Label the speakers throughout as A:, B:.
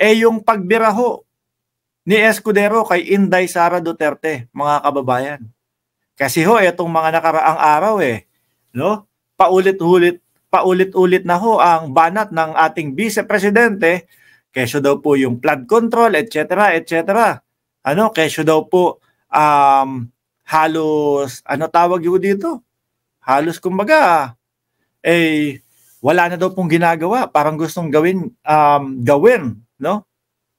A: eh yung pagbiraho ni Escudero kay Inday Sara Duterte, mga kababayan. Kasi ho, itong mga nakaraang araw eh, no? paulit-ulit paulit-ulit na ho ang banat ng ating vice-presidente kesyo daw po yung flood control, etc., etc. Ano, kesyo daw po um, halos, ano tawag yun dito? Halos kumbaga, eh, wala na daw pong ginagawa. Parang gustong gawin, um, gawin no?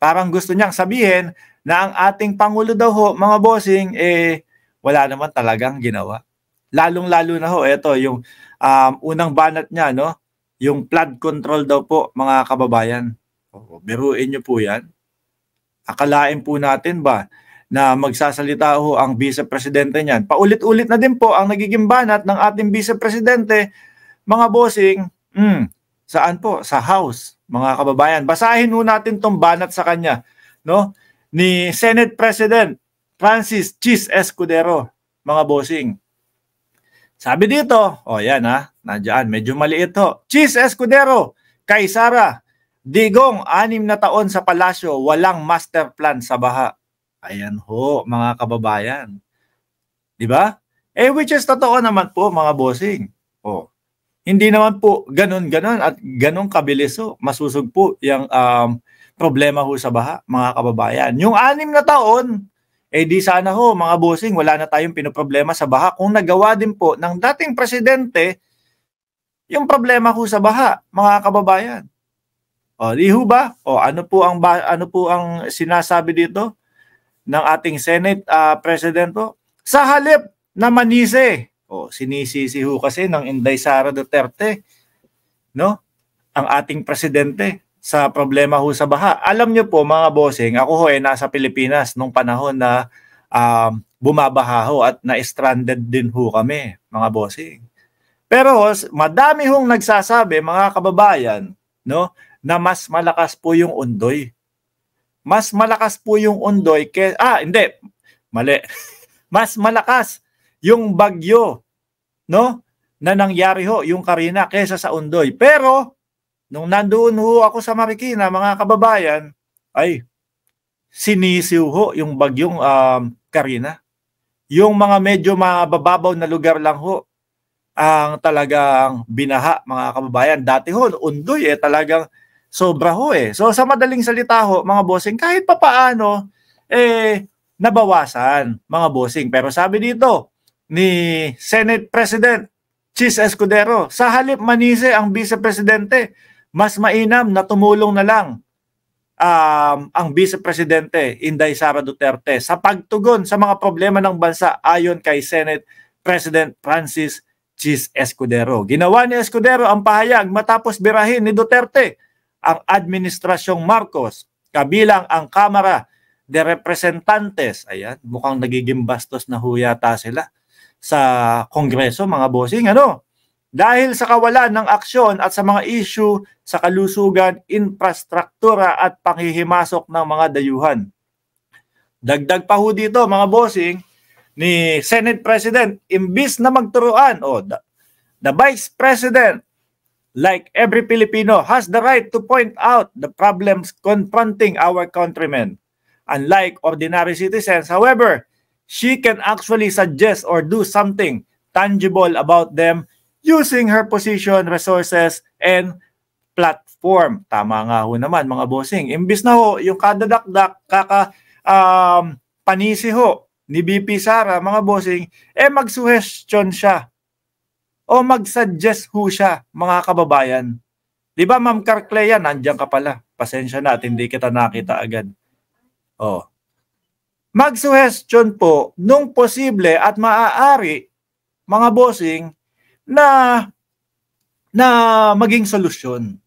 A: Parang gusto niyang sabihin na ang ating Pangulo daw ho, mga bossing, eh, wala naman talagang ginawa. Lalong-lalo na ho, ito yung um, unang banat niya, no? Yung flood control daw po, mga kababayan. Biruin niyo po yan. Akalain po natin ba na magsasalita ho ang vice-presidente niyan. Paulit-ulit na din po ang nagiging banat ng ating vice-presidente, mga bossing, mm, Saan po? Sa House, mga kababayan. Basahin nun natin tong banat sa kanya no? ni Senate President Francis Chis Escudero, mga bossing. Sabi dito, oh yan ha, nandiyan, medyo maliit ho. Chis Escudero, kay Sara, digong anim na taon sa palasyo, walang master plan sa baha. Ayan ho, mga kababayan. Di ba? Eh, which is totoo naman po, mga bossing. oh, hindi naman po ganun-ganun at ganun kabilis ho, oh. masusog po yung um, problema ho sa baha, mga kababayan. Yung anim na taon, eh di sana ho, mga bossing, wala na tayong pinoproblema sa baha. Kung nagawa din po ng dating presidente, yung problema ko sa baha, mga kababayan. O, di ho ba? O, ano po ang, ano po ang sinasabi dito ng ating Senate uh, ah, President po? Sa halip na manise, o, sinisisi ho kasi ng Inday Sara Duterte, no? Ang ating presidente sa problema ho sa baha. Alam niyo po mga bossing, ako ho ay eh, nasa Pilipinas nung panahon na um, bumabaha ho at na-stranded din ho kami mga bossing. Pero madami hong nagsasabi mga kababayan, no, na mas malakas po yung undoy. Mas malakas po yung undoy kay ah hindi, mali. mas malakas yung bagyo no na nangyari ho yung Karina kaysa sa Undoy. Pero nung nandoon ho ako sa Marikina mga kababayan ay sinisiw ho yung bagyong um, Karina. Yung mga medyo mabababaw na lugar lang ho ang talagang binaha mga kababayan. Dati ho, undoy eh, talagang sobra ho eh. So sa madaling salita ho, mga bossing, kahit papaano, eh, nabawasan mga bossing. Pero sabi dito, ni Senate President Chis Escudero. Sa halip manise ang vice-presidente, mas mainam na tumulong na lang um, ang vice-presidente Inday Sara Duterte sa pagtugon sa mga problema ng bansa ayon kay Senate President Francis Chis Escudero. Ginawa ni Escudero ang pahayag matapos birahin ni Duterte ang Administrasyong Marcos kabilang ang Kamara de Representantes. Ayan, mukhang nagiging bastos na huyata sila sa Kongreso, mga bossing. Ano? Dahil sa kawalan ng aksyon at sa mga issue sa kalusugan, infrastruktura at panghihimasok ng mga dayuhan. Dagdag pa ho dito, mga bossing, ni Senate President, imbis na magturuan, o oh, the, the Vice President, like every Filipino, has the right to point out the problems confronting our countrymen. Unlike ordinary citizens, however, she can actually suggest or do something tangible about them using her position, resources, and platform. Tama nga ho naman mga bossing. Imbis na ho, yung kadadakdak, kaka um, panisi ho ni BP Sara, mga bossing, eh magsuhestyon siya. O magsuggest ho siya, mga kababayan. Di ba, Ma'am Carclea, nandiyan ka pala. Pasensya na at hindi kita nakita agad. Oh, mag po nung posible at maaari mga bossing na na maging solusyon.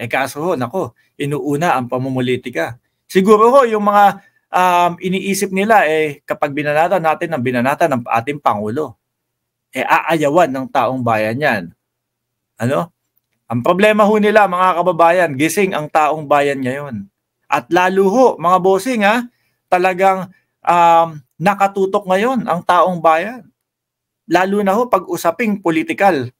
A: Eh kaso ho, nako, inuuna ang pamumulitika. Siguro ho, yung mga um, iniisip nila eh kapag binanata natin ng binanata ng ating Pangulo, eh aayawan ng taong bayan yan. Ano? Ang problema ho nila mga kababayan, gising ang taong bayan ngayon. At lalo ho, mga bossing ha, talagang um, nakatutok ngayon ang taong bayan. Lalo na ho pag usaping political,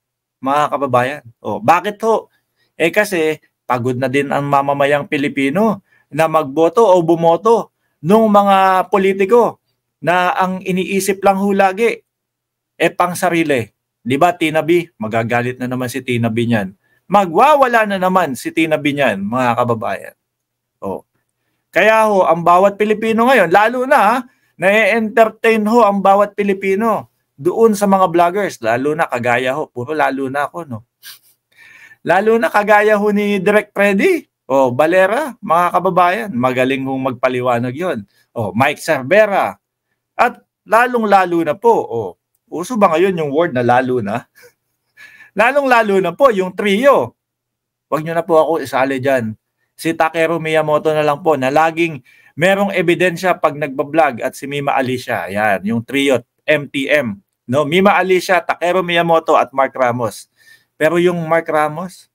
A: mga kababayan. O, bakit ho? Eh kasi pagod na din ang mamamayang Pilipino na magboto o bumoto ng mga politiko na ang iniisip lang ho lagi eh pang sarili. 'Di ba Tinabi? Magagalit na naman si Tinabi niyan. Magwawala na naman si Tinabi niyan, mga kababayan. Oh. Kaya ho, ang bawat Pilipino ngayon, lalo na ha, ah, na-entertain ho ang bawat Pilipino doon sa mga vloggers, lalo na kagaya ho, puro lalo na ako, no? Lalo na kagaya ho ni Direct Freddy, o Balera, mga kababayan, magaling hong magpaliwanag yon O Mike Cervera, at lalong-lalo na po, o uso ba ngayon yung word na lalo na? lalong-lalo na po yung trio. Huwag nyo na po ako isali dyan si Takeru Miyamoto na lang po na laging merong ebidensya pag nagbablog at si Mima Alicia. Yan, yung trio MTM. No, Mima Alicia, Takeru Miyamoto at Mark Ramos. Pero yung Mark Ramos,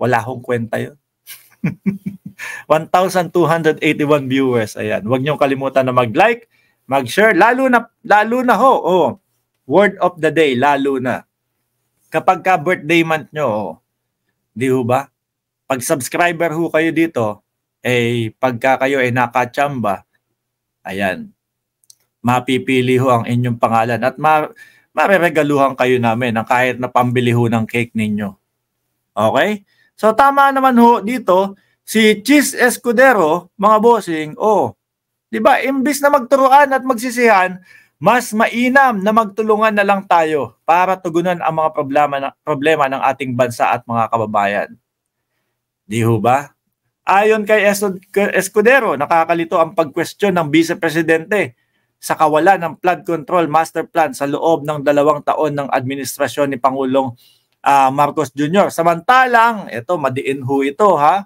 A: wala hong kwenta yun. 1,281 viewers. Ayan. Huwag niyong kalimutan na mag-like, mag-share. Lalo na, lalo na ho. Oh, word of the day, lalo na. Kapag ka birthday month nyo, oh, di ba? pag subscriber ho kayo dito, eh pagka kayo ay eh, nakachamba, ayan, mapipili ho ang inyong pangalan at ma mareregaluhan kayo namin ng kahit na pambili ho ng cake ninyo. Okay? So tama naman ho dito, si Cheese Escudero, mga bossing, oh, di ba, imbis na magturuan at magsisihan, mas mainam na magtulungan na lang tayo para tugunan ang mga problema, na, problema ng ating bansa at mga kababayan. Di ho ba? Ayon kay Escudero, nakakalito ang pagquestion ng Vice Presidente sa kawalan ng flood control master plan sa loob ng dalawang taon ng administrasyon ni Pangulong uh, Marcos Jr. Samantalang, ito madiin ho ito ha,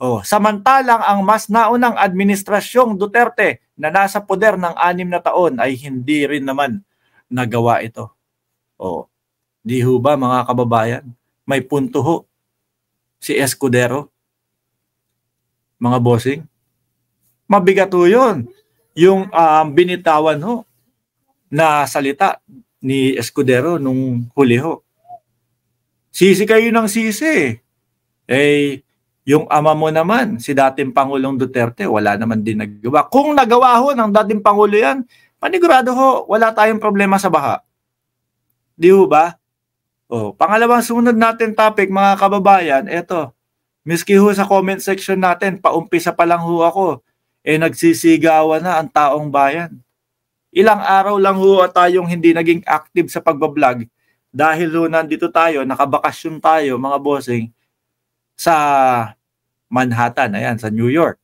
A: oh, samantalang ang mas naunang administrasyong Duterte na nasa poder ng anim na taon ay hindi rin naman nagawa ito. Oh, di ho ba mga kababayan? May punto ho si Escudero, mga bossing, mabigat ho yun. Yung um, binitawan ho na salita ni Escudero nung huli ho. Sisi kayo ng sisi. Eh, yung ama mo naman, si dating Pangulong Duterte, wala naman din nagawa. Kung nagawa ho ng dating Pangulo yan, panigurado ho, wala tayong problema sa baha. Di ho ba? Oh, pangalawang sunod natin topic mga kababayan, eto. Miski ho sa comment section natin, paumpisa pa lang ho ako, eh nagsisigawan na ang taong bayan. Ilang araw lang ho tayong hindi naging active sa pagbablog dahil ho nandito tayo, nakabakasyon tayo mga bossing sa Manhattan, ayan, sa New York.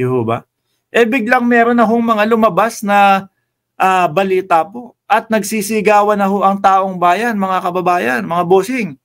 A: Iho ba? Eh biglang meron na hong mga lumabas na uh, balita po at nagsisigawan na ho ang taong bayan, mga kababayan, mga bossing.